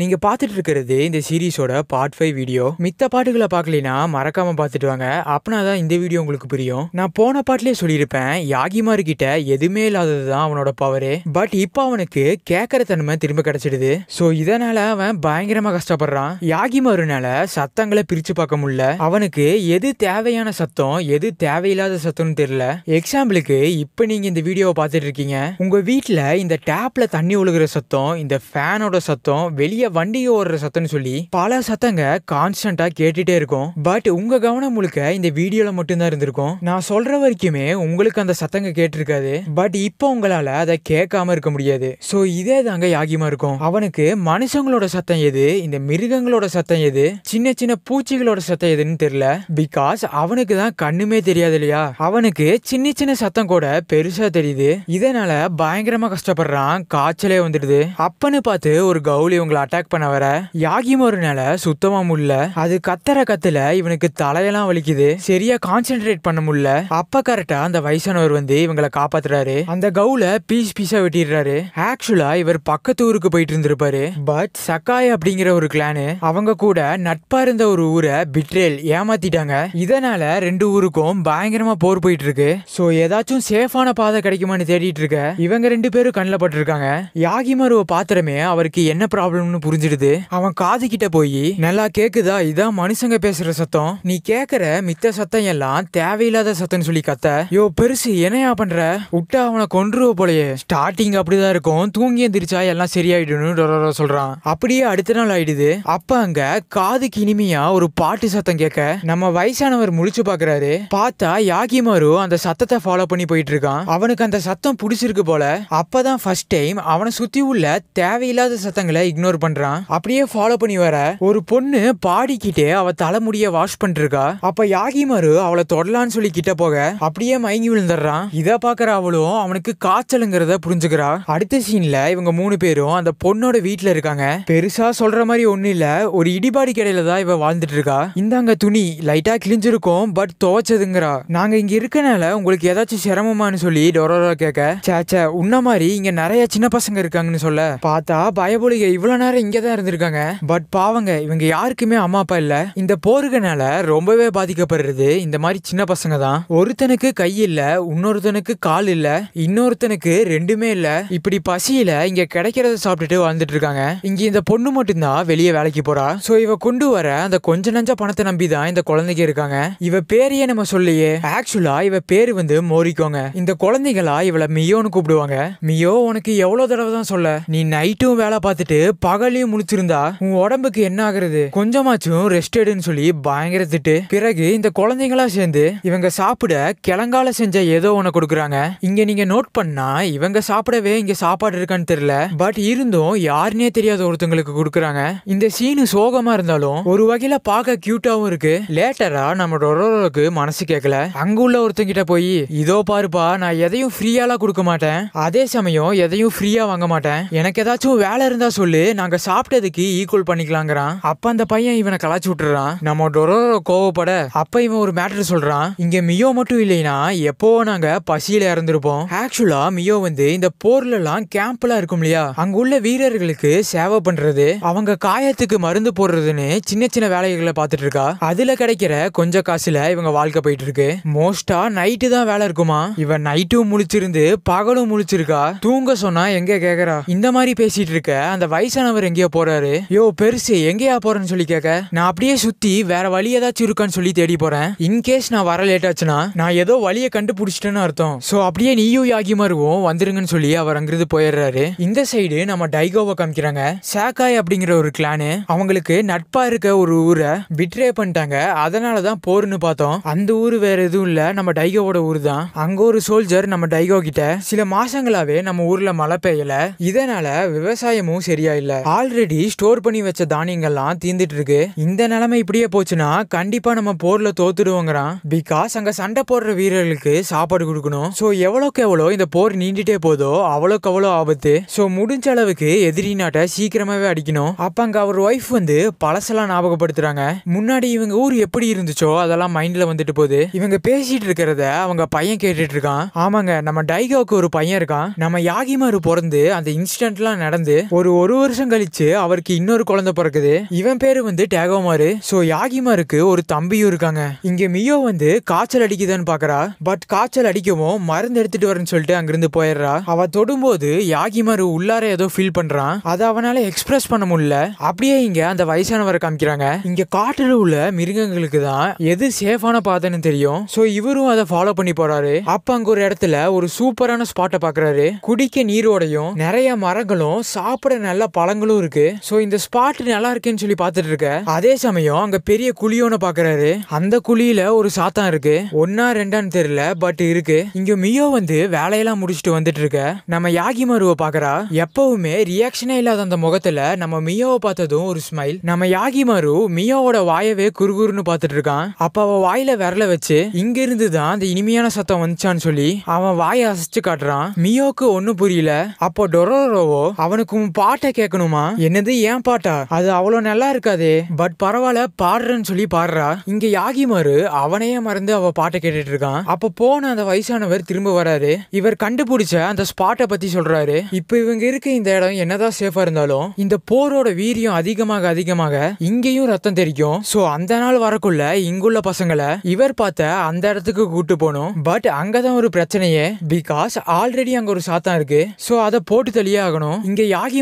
நீங்க பாத்துட்டு இருக்கிறது இந்த சீரீஸோட பார்ட் ஃபைவ் வீடியோ மித்த பாட்டுகளை பார்க்கலனா மறக்காம பாத்துட்டு வாங்க அப்பனா தான் இந்த வீடியோ உங்களுக்கு புரியும் நான் போன பாட்டிலே சொல்லியிருப்பேன் யாகிமாரு கிட்ட எதுவுமே இல்லாதது தான் அவனோட பவரு பட் இப்போ அவனுக்கு கேட்குற தன்மை திரும்ப கிடைச்சிடுது ஸோ இதனால அவன் பயங்கரமா கஷ்டப்படுறான் யாகிமாருனால சத்தங்களை பிரிச்சு பார்க்க முடியல அவனுக்கு எது தேவையான சத்தம் எது தேவையில்லாத சத்தம்னு தெரியல எக்ஸாம்பிளுக்கு இப்போ நீங்க இந்த வீடியோவை பார்த்துட்டு இருக்கீங்க உங்க வீட்டில் இந்த டேப்ல தண்ணி ஒழுகிற சத்தம் இந்த ஃபேனோட சத்தம் வெளியே வண்டி ஓடுற சத்தம்னு சொல்லி பல சத்தங்க கான்ஸ்டன்டா கேட்டுட்டே இருக்கும் பட் உங்க கவனம் முழுக்க இந்த வீடியோல மட்டும்தான் இருந்திருக்கும் நான் சொல்ற வரைக்குமே உங்களுக்கு அந்த சத்தங்க கேட்டிருக்காது பட் இப்போ உங்களால அதை கேட்காம இருக்க முடியாது சோ இதே தாங்க யாகிமா இருக்கும் அவனுக்கு மனுஷங்களோட சத்தம் எது இந்த மிருகங்களோட சத்தம் எது சின்ன சின்ன பூச்சிகளோட சத்தம் எதுன்னு தெரியல பிகாஸ் அவனுக்கு தான் கண்ணுமே தெரியாது இல்லையா அவனுக்கு சின்ன சின்ன சத்தம் கூட பெருசா தெரியுது இதனால பயங்கரமா கஷ்டப்படுறான் காய்ச்சலே வந்துடுது அப்பன்னு பார்த்து ஒரு கவுளி உங்களை அட்டாக் அட்டாக் பண்ண வர நில சுத்தமா முடியல அது கத்தர கத்துல இவனுக்கு தலையெல்லாம் வலிக்குது சரியா கான்சென்ட்ரேட் பண்ண முடியல அப்ப கரெக்டா அந்த வயசானவர் வந்து இவங்களை காப்பாத்துறாரு அந்த கவுல பீஸ் பீஸா வெட்டிடுறாரு ஆக்சுவலா இவர் பக்கத்து ஊருக்கு போயிட்டு இருந்திருப்பாரு பட் சக்காய் அப்படிங்கிற ஒரு கிளானு அவங்க கூட நட்பா இருந்த ஒரு ஊரை பிட்ரேல் ஏமாத்திட்டாங்க இதனால ரெண்டு ஊருக்கும் பயங்கரமா போர் போயிட்டு இருக்கு சோ ஏதாச்சும் சேஃபான பாதை கிடைக்குமான்னு தேடிட்டு இருக்க இவங்க ரெண்டு பேரும் கண்ணில் பட்டிருக்காங்க யாகிமருவ பாத்திரமே அவருக்கு என்ன ப்ராப்ளம்னு புரிஞ்சிடுது அவன் காது கிட்ட போய் நல்லா கேக்குதா இதான் மனுஷங்க பேசுற சத்தம் நீ கேக்குற மித்த சத்தம் எல்லாம் தேவையில்லாத சத்தம்னு சொல்லி கத்த யோ பெருசு என்னையா பண்ற விட்டா அவனை கொன்று போலயே ஸ்டார்டிங் அப்படிதான் இருக்கும் தூங்கி எந்திரிச்சா எல்லாம் சரியாயிடும்னு சொல்றான் அப்படியே அடுத்த நாள் ஆயிடுது அப்ப அங்க காதுக்கு இனிமையா ஒரு பாட்டு சத்தம் கேட்க நம்ம வயசானவர் முழிச்சு பாக்குறாரு பார்த்தா யாகிமாரு அந்த சத்தத்தை ஃபாலோ பண்ணி போயிட்டு இருக்கான் அவனுக்கு அந்த சத்தம் பிடிச்சிருக்கு போல அப்பதான் ஃபர்ஸ்ட் டைம் அவனை சுத்தி உள்ள தேவையில்லாத சத்தங்களை இக்னோர் பண்ண பண்றான் அப்படியே ஃபாலோ பண்ணி வர ஒரு பொண்ணு பாடிக்கிட்டே அவ தலைமுடிய வாஷ் பண்ணிருக்கா அப்ப யாகிமாரு அவளை தொடலான்னு சொல்லி கிட்ட போக அப்படியே மயங்கி விழுந்துடுறான் இத பாக்குற அவளும் அவனுக்கு காய்ச்சலுங்கிறத புரிஞ்சுக்கிறா அடுத்த சீன்ல இவங்க மூணு பேரும் அந்த பொண்ணோட வீட்டுல இருக்காங்க பெருசா சொல்ற மாதிரி ஒண்ணு இல்ல ஒரு இடிபாடி கடையில தான் இவ வாழ்ந்துட்டு இருக்கா இந்தாங்க துணி லைட்டா கிழிஞ்சிருக்கும் பட் துவைச்சதுங்கிறா நாங்க இங்க இருக்கனால உங்களுக்கு ஏதாச்சும் சிரமமானு சொல்லி டொரோரா கேட்க சேச்ச உன்ன மாதிரி இங்க நிறைய சின்ன பசங்க இருக்காங்கன்னு சொல்ல பார்த்தா பயபோலிக இவ்வளவு நேரம் எல்லாரும் இங்க தான் இருந்திருக்காங்க பட் பாவங்க இவங்க யாருக்குமே அம்மா அப்பா இல்ல இந்த போருகனால ரொம்பவே பாதிக்கப்படுறது இந்த மாதிரி சின்ன பசங்க தான் ஒருத்தனுக்கு கை இல்ல இன்னொருத்தனுக்கு கால் இல்ல இன்னொருத்தனுக்கு ரெண்டுமே இல்ல இப்படி பசியில இங்க கிடைக்கிறத சாப்பிட்டுட்டு வாழ்ந்துட்டு இருக்காங்க இங்க இந்த பொண்ணு மட்டும்தான் வெளியே வேலைக்கு போறா சோ இவ கொண்டு வர அந்த கொஞ்ச நஞ்ச பணத்தை நம்பி தான் இந்த குழந்தைங்க இருக்காங்க இவ பேரையே நம்ம சொல்லியே ஆக்சுவலா இவ பேரு வந்து மோரிக்கோங்க இந்த குழந்தைகளா இவளை மியோன்னு கூப்பிடுவாங்க மியோ உனக்கு எவ்வளவு தடவை தான் சொல்ல நீ நைட்டும் வேலை பார்த்துட்டு பகல் வேலையும் முடிச்சிருந்தா உன் உடம்புக்கு என்ன ஆகுறது கொஞ்சமாச்சும் ரெஸ்ட் சொல்லி பயங்கர திட்டு பிறகு இந்த குழந்தைங்களா சேர்ந்து இவங்க சாப்பிட கிழங்கால செஞ்ச ஏதோ ஒன்று கொடுக்குறாங்க இங்க நீங்க நோட் பண்ணா இவங்க சாப்பிடவே இங்க சாப்பாடு இருக்கான்னு தெரியல பட் இருந்தும் யாருனே தெரியாத ஒருத்தங்களுக்கு கொடுக்குறாங்க இந்த சீனு சோகமா இருந்தாலும் ஒரு வகையில பார்க்க கியூட்டாவும் இருக்கு லேட்டரா நம்ம ஒருவருக்கு மனசு கேட்கல அங்க உள்ள ஒருத்தங்கிட்ட போய் இதோ பாருப்பா நான் எதையும் ஃப்ரீயாலாம் கொடுக்க மாட்டேன் அதே சமயம் எதையும் ஃப்ரீயா வாங்க மாட்டேன் எனக்கு ஏதாச்சும் வேலை இருந்தா சொல்லு நாங்க சாப்பிட்டதுக்கு ஈக்குவல் பண்ணிக்கலாங்கிறான் அப்ப அந்த பையன் இவனை கலாச்சு விட்டுறான் நம்ம டொரோ கோவப்பட அப்ப இவன் ஒரு மேட்டர் சொல்றான் இங்க மியோ மட்டும் இல்லைனா எப்போ நாங்க பசியில இறந்துருப்போம் ஆக்சுவலா மியோ வந்து இந்த போர்ல எல்லாம் கேம்ப்லாம் இருக்கும் இல்லையா அங்க உள்ள வீரர்களுக்கு சேவை பண்றது அவங்க காயத்துக்கு மருந்து போடுறதுன்னு சின்ன சின்ன வேலைகளை பார்த்துட்டு இருக்கா அதுல கிடைக்கிற கொஞ்ச காசுல இவங்க வாழ்க்கை போயிட்டு இருக்கு மோஸ்டா நைட்டு தான் வேலை இருக்குமா இவன் நைட்டும் முழிச்சிருந்து பகலும் முழிச்சிருக்கா தூங்க சொன்னா எங்க கேக்குறா இந்த மாதிரி பேசிட்டு இருக்க அந்த வயசானவர் எங்கேயோ போறாரு யோ பெருசு எங்கேயா போறேன்னு சொல்லி கேட்க நான் அப்படியே சுத்தி வேற வழி ஏதாச்சும் இருக்கான்னு சொல்லி தேடி போறேன் இன்கேஸ் நான் வர லேட் ஆச்சுன்னா நான் ஏதோ வழியை கண்டுபிடிச்சிட்டேன்னு அர்த்தம் ஸோ அப்படியே நீயும் யாகி மருவும் வந்துருங்கன்னு சொல்லி அவர் அங்கிருந்து போயிடுறாரு இந்த சைடு நம்ம டைகோவை காமிக்கிறாங்க சாக்காய் அப்படிங்கிற ஒரு கிளானு அவங்களுக்கு நட்பா இருக்க ஒரு ஊரை விட்ரே பண்ணிட்டாங்க அதனாலதான் தான் பார்த்தோம் அந்த ஊர் வேற எதுவும் இல்ல நம்ம டைகோவோட ஊர் தான் அங்க ஒரு சோல்ஜர் நம்ம டைகோ கிட்ட சில மாசங்களாவே நம்ம ஊர்ல மழை பெய்யல இதனால விவசாயமும் சரியா இல்ல ஆல்ரெடி ஸ்டோர் பண்ணி வச்ச தானியங்கள்லாம் தீந்துட்டு இருக்கு இந்த நிலைமை இப்படியே போச்சுன்னா கண்டிப்பா நம்ம போர்ல தோத்துடுவோங்கிறான் பிகாஸ் அங்க சண்டை போடுற வீரர்களுக்கு சாப்பாடு கொடுக்கணும் ஸோ எவ்வளோக்கு எவ்வளோ இந்த போர் நீண்டிட்டே போதோ அவ்வளோக்கு அவ்வளோ ஆபத்து ஸோ முடிஞ்ச அளவுக்கு எதிரி நாட்டை சீக்கிரமாவே அடிக்கணும் அப்ப அங்க அவர் ஒய்ஃப் வந்து பழசெல்லாம் ஞாபகப்படுத்துறாங்க முன்னாடி இவங்க ஊர் எப்படி இருந்துச்சோ அதெல்லாம் மைண்ட்ல வந்துட்டு போகுது இவங்க பேசிட்டு இருக்கிறத அவங்க பையன் கேட்டுட்டு இருக்கான் ஆமாங்க நம்ம டைகோக்கு ஒரு பையன் இருக்கான் நம்ம யாகிமாரு பிறந்து அந்த இன்சிடென்ட்லாம் நடந்து ஒரு ஒரு வருஷம் கழிச்சு கழிச்சு அவருக்கு இன்னொரு குழந்தை பிறக்குது இவன் பேரு வந்து டேகோமாரு சோ யாகிமாருக்கு ஒரு தம்பியும் இருக்காங்க இங்க மியோ வந்து காய்ச்சல் அடிக்குதான்னு பாக்குறா பட் காய்ச்சல் அடிக்கவும் மருந்து எடுத்துட்டு வரேன்னு சொல்லிட்டு அங்கிருந்து போயிடுறா அவ தொடும்போது யாகிமாரு உள்ளார ஏதோ ஃபீல் பண்றான் அதை அவனால எக்ஸ்பிரஸ் பண்ண முடியல அப்படியே இங்க அந்த வயசானவரை காமிக்கிறாங்க இங்க காட்டுல உள்ள மிருகங்களுக்கு தான் எது சேஃபான பாதைன்னு தெரியும் சோ இவரும் அதை ஃபாலோ பண்ணி போறாரு அப்ப அங்க ஒரு இடத்துல ஒரு சூப்பரான ஸ்பாட்டை பாக்குறாரு குடிக்க நீரோடையும் நிறைய மரங்களும் சாப்பிட நல்ல பழங்களும் ஆட்டோ இருக்கு சோ இந்த ஸ்பாட் நல்லா இருக்குன்னு சொல்லி பாத்துட்டு இருக்க அதே சமயம் அங்க பெரிய குழியோன்னு பாக்குறாரு அந்த குழியில ஒரு சாத்தம் இருக்கு ஒன்னா ரெண்டான்னு தெரியல பட் இருக்கு இங்க மியோ வந்து வேலையெல்லாம் முடிச்சுட்டு வந்துட்டு இருக்க நம்ம யாகி மருவை பாக்குறா எப்பவுமே ரியாக்ஷனே இல்லாத அந்த முகத்துல நம்ம மியோவை பார்த்ததும் ஒரு ஸ்மைல் நம்ம யாகி மரு மியோவோட வாயவே குறுகுறுன்னு பாத்துட்டு இருக்கான் அப்ப அவ வாயில விரல வச்சு இங்க இருந்து தான் அந்த இனிமையான சத்தம் வந்துச்சான்னு சொல்லி அவன் வாயை அசைச்சு காட்டுறான் மியோக்கு ஒன்னும் புரியல அப்போ டொரோரோவோ அவனுக்கு பாட்டை கேட்கணுமா தெரியுமா என்னது ஏன் பாட்டா அது அவ்வளவு நல்லா இருக்காது பட் பரவாயில்ல பாடுறேன்னு சொல்லி பாடுறா இங்க யாகி மாறு அவனையே மறந்து அவ பாட்டை கேட்டுட்டு இருக்கான் அப்ப போன அந்த வயசானவர் திரும்ப வராரு இவர் கண்டுபிடிச்ச அந்த ஸ்பாட்டை பத்தி சொல்றாரு இப்ப இவங்க இருக்க இந்த இடம் என்னதான் சேஃபா இருந்தாலும் இந்த போரோட வீரியம் அதிகமாக அதிகமாக இங்கேயும் ரத்தம் தெரிக்கும் சோ அந்த நாள் வரக்குள்ள இங்குள்ள பசங்களை இவர் பார்த்த அந்த இடத்துக்கு கூட்டு போனோம் பட் அங்கதான் ஒரு பிரச்சனையே பிகாஸ் ஆல்ரெடி அங்க ஒரு சாத்தான் இருக்கு சோ அதை போட்டு தெளியாகணும் இங்க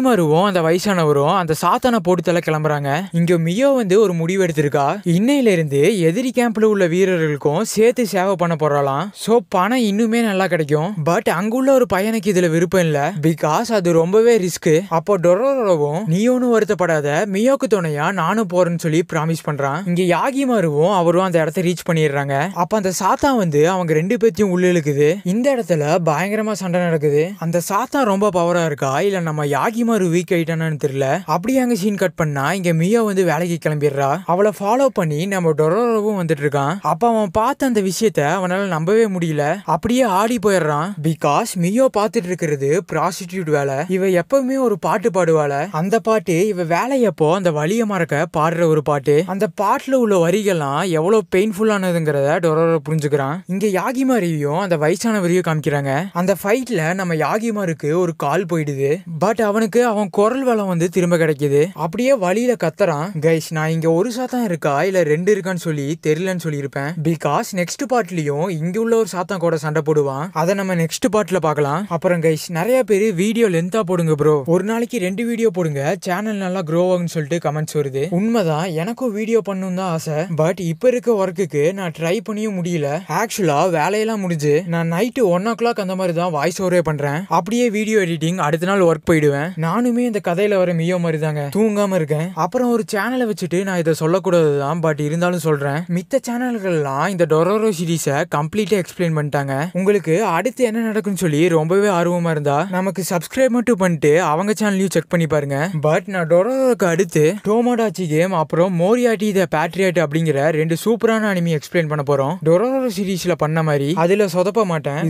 மாறுவோம் அந்த வயசு வயசானவரும் அந்த சாத்தான போட்டு கிளம்புறாங்க இங்க மியோ வந்து ஒரு முடிவு எடுத்திருக்கா இன்னையில இருந்து எதிரி கேம்ப்ல உள்ள வீரர்களுக்கும் சேர்த்து சேவை பண்ண போறாளாம் சோ பணம் இன்னுமே நல்லா கிடைக்கும் பட் அங்குள்ள ஒரு பையனுக்கு இதுல விருப்பம் இல்ல பிகாஸ் அது ரொம்பவே ரிஸ்க் அப்போ டொரோரோவும் நீ வருத்தப்படாத மியோக்கு துணையா நானும் போறேன்னு சொல்லி ப்ராமிஸ் பண்றான் இங்க யாகி மாறுவும் அவரும் அந்த இடத்த ரீச் பண்ணிடுறாங்க அப்ப அந்த சாத்தா வந்து அவங்க ரெண்டு பேர்த்தையும் உள்ள இழுக்குது இந்த இடத்துல பயங்கரமா சண்டை நடக்குது அந்த சாத்தா ரொம்ப பவரா இருக்கா இல்ல நம்ம யாகி மாறு வீக் ஆயிட்டானு என்னன்னு தெரியல அப்படியே அங்க சீன் கட் பண்ணா இங்க மியோ வந்து வேலைக்கு கிளம்பிடுறா அவளை ஃபாலோ பண்ணி நம்ம டொரோரவும் வந்துட்டு இருக்கான் அப்ப அவன் பார்த்த அந்த விஷயத்த அவனால நம்பவே முடியல அப்படியே ஆடி போயிடுறான் பிகாஸ் மியோ பார்த்துட்டு இருக்கிறது ப்ராஸ்டிடியூட் வேலை இவ எப்பவுமே ஒரு பாட்டு பாடுவாள அந்த பாட்டு இவ வேலையப்போ அந்த வழிய மறக்க பாடுற ஒரு பாட்டு அந்த பாட்டுல உள்ள வரிகள்லாம் எவ்வளவு பெயின்ஃபுல்லானதுங்கிறத டொரோரோ புரிஞ்சுக்கிறான் இங்க யாகிமாரியும் அந்த வயசானவரையும் காமிக்கிறாங்க அந்த ஃபைட்ல நம்ம யாகிமாருக்கு ஒரு கால் போயிடுது பட் அவனுக்கு அவன் குரல் வளம் சாத்தான் வந்து திரும்ப கிடைக்குது அப்படியே வழியில கத்துறான் கைஸ் நான் இங்க ஒரு சாத்தான் இருக்கா இல்ல ரெண்டு இருக்கான்னு சொல்லி தெரியலன்னு சொல்லியிருப்பேன் பிகாஸ் நெக்ஸ்ட் பார்ட்லயும் இங்க உள்ள ஒரு சாத்தான் கூட சண்டை போடுவான் அதை நம்ம நெக்ஸ்ட் பார்ட்ல பாக்கலாம் அப்புறம் கைஸ் நிறைய பேர் வீடியோ லென்த்தா போடுங்க ப்ரோ ஒரு நாளைக்கு ரெண்டு வீடியோ போடுங்க சேனல் நல்லா க்ரோ ஆகும்னு சொல்லிட்டு கமெண்ட்ஸ் வருது உண்மைதான் எனக்கும் வீடியோ பண்ணும் தான் ஆசை பட் இப்ப இருக்க ஒர்க்குக்கு நான் ட்ரை பண்ணியும் முடியல ஆக்சுவலா வேலையெல்லாம் முடிஞ்சு நான் நைட்டு ஒன் ஓ கிளாக் அந்த மாதிரி தான் வாய்ஸ் ஓவரே பண்றேன் அப்படியே வீடியோ எடிட்டிங் அடுத்த நாள் ஒர்க் போயிடுவேன் நானுமே இந்த கதையில வர மியோ மாதிரி தாங்க தூங்காம இருக்கேன் அப்புறம் ஒரு சேனலை வச்சுட்டு நான் இதை சொல்லக்கூடாது தான் பட் இருந்தாலும் சொல்றேன் மித்த சேனல்கள்லாம் இந்த டொரோரோ சீரீஸை கம்ப்ளீட்டா எக்ஸ்பிளைன் பண்ணிட்டாங்க உங்களுக்கு அடுத்து என்ன நடக்குன்னு சொல்லி ரொம்பவே ஆர்வமா இருந்தா நமக்கு சப்ஸ்கிரைப் மட்டும் பண்ணிட்டு அவங்க சேனல்லையும் செக் பண்ணி பாருங்க பட் நான் டொரோரோக்கு அடுத்து டோமோடாச்சி கேம் அப்புறம் மோரியாட்டி த பேட்ரியாட் அப்படிங்கிற ரெண்டு சூப்பரான அனிமி எக்ஸ்பிளைன் பண்ண போறோம் டொரோரோ சீரீஸ்ல பண்ண மாதிரி அதுல சொதப்ப மாட்டேன்